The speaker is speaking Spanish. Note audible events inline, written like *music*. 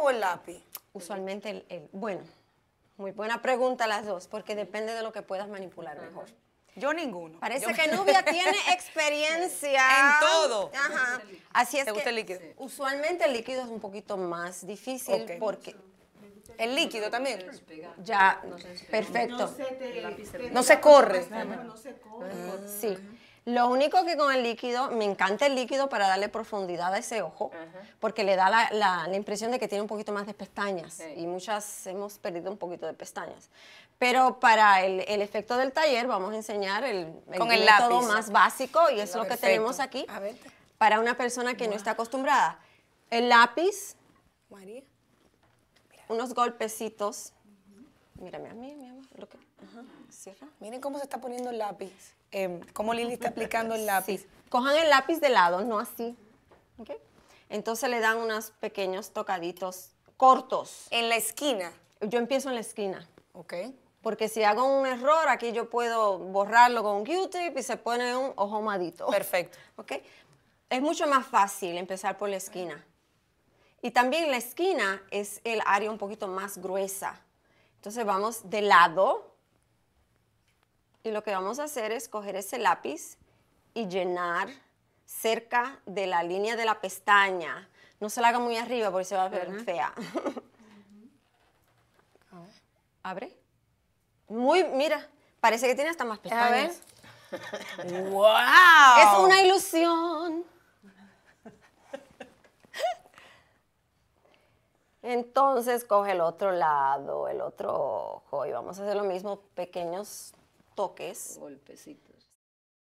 o el lápiz? Usualmente el, bueno, muy buena pregunta las dos, porque depende de lo que puedas manipular mejor. Yo ninguno. Parece que Nubia *laughs* tiene experiencia. En todo. Así es ¿Te gusta el líquido? usualmente el líquido es un poquito más difícil porque el líquido también. ya, no perfecto. No se, corre. No se corre. Ah, sí. Lo único que con el líquido, me encanta el líquido para darle profundidad a ese ojo, porque le da la, la, impresión de que tiene un poquito más de pestañas y muchas hemos perdido un poquito de pestañas. Pero para el, el efecto del taller vamos a enseñar el, el con el método más básico y es lo, que tenemos aquí para una persona que no está acostumbrada. El lápiz, María. unos golpecitos. Lo que, cierra. Miren cómo se está poniendo el lápiz. Em, cómo Lili está aplicando el *laughs* lápiz. Cojan el lápiz de lado, no así. Entonces le dan unos pequeños tocaditos cortos. ¿En la esquina? Yo empiezo en la esquina. Ok. Porque si hago un error, aquí yo puedo borrarlo con un Q-tip y se pone un ojo madito. Perfecto. *laughs* Es mucho más fácil empezar por la esquina. Y también la esquina es el área un poquito más gruesa. Entonces vamos de lado, y lo que vamos a hacer es coger ese lápiz y llenar cerca de la línea de la pestaña. No se la haga muy arriba porque se va a ver fea. *laughs* Abre. Muy, mira, parece que tiene hasta más pestañas. A ver. ¡Wow! *laughs* Es una ilusión. Entonces coge el otro lado, el otro ojo y vamos a hacer lo mismo, pequeños toques. Golpecitos.